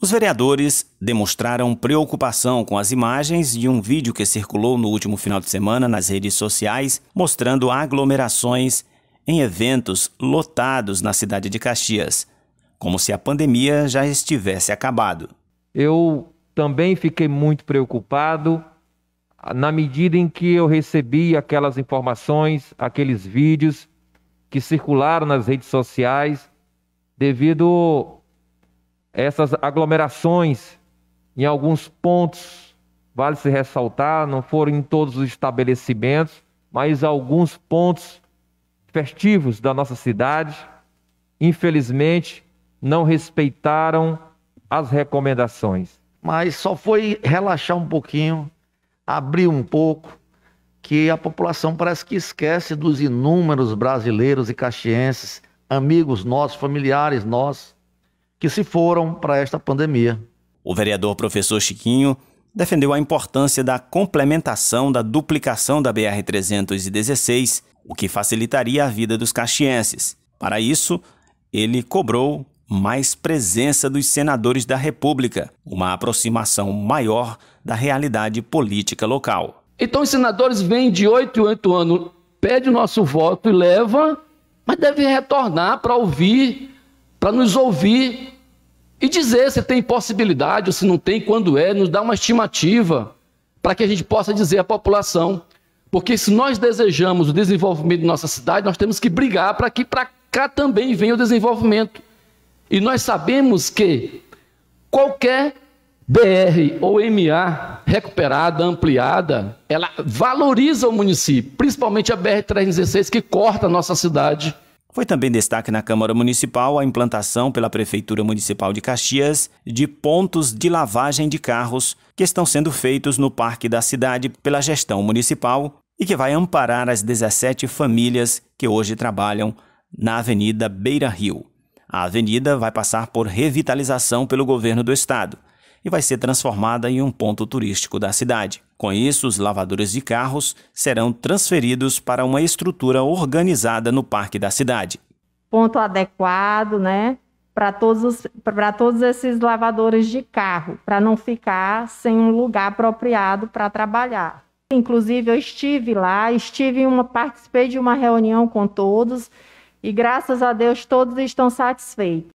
Os vereadores demonstraram preocupação com as imagens de um vídeo que circulou no último final de semana nas redes sociais mostrando aglomerações em eventos lotados na cidade de Caxias, como se a pandemia já estivesse acabado. Eu também fiquei muito preocupado na medida em que eu recebi aquelas informações, aqueles vídeos que circularam nas redes sociais devido essas aglomerações em alguns pontos, vale se ressaltar, não foram em todos os estabelecimentos, mas alguns pontos festivos da nossa cidade, infelizmente, não respeitaram as recomendações. Mas só foi relaxar um pouquinho, abrir um pouco, que a população parece que esquece dos inúmeros brasileiros e caxienses, amigos nossos, familiares nossos, que se foram para esta pandemia. O vereador professor Chiquinho defendeu a importância da complementação da duplicação da BR-316, o que facilitaria a vida dos caxienses. Para isso, ele cobrou mais presença dos senadores da República, uma aproximação maior da realidade política local. Então os senadores vêm de 8 em 8 anos, pede o nosso voto e leva, mas devem retornar para ouvir para nos ouvir e dizer se tem possibilidade ou se não tem, quando é, nos dar uma estimativa para que a gente possa dizer à população. Porque se nós desejamos o desenvolvimento de nossa cidade, nós temos que brigar para que para cá também venha o desenvolvimento. E nós sabemos que qualquer BR ou MA recuperada, ampliada, ela valoriza o município, principalmente a BR 316 que corta a nossa cidade. Foi também destaque na Câmara Municipal a implantação pela Prefeitura Municipal de Caxias de pontos de lavagem de carros que estão sendo feitos no Parque da Cidade pela gestão municipal e que vai amparar as 17 famílias que hoje trabalham na Avenida Beira Rio. A avenida vai passar por revitalização pelo governo do estado e vai ser transformada em um ponto turístico da cidade. Com isso, os lavadores de carros serão transferidos para uma estrutura organizada no parque da cidade. Ponto adequado, né? Para todos, todos esses lavadores de carro, para não ficar sem um lugar apropriado para trabalhar. Inclusive, eu estive lá, estive uma, participei de uma reunião com todos e graças a Deus todos estão satisfeitos.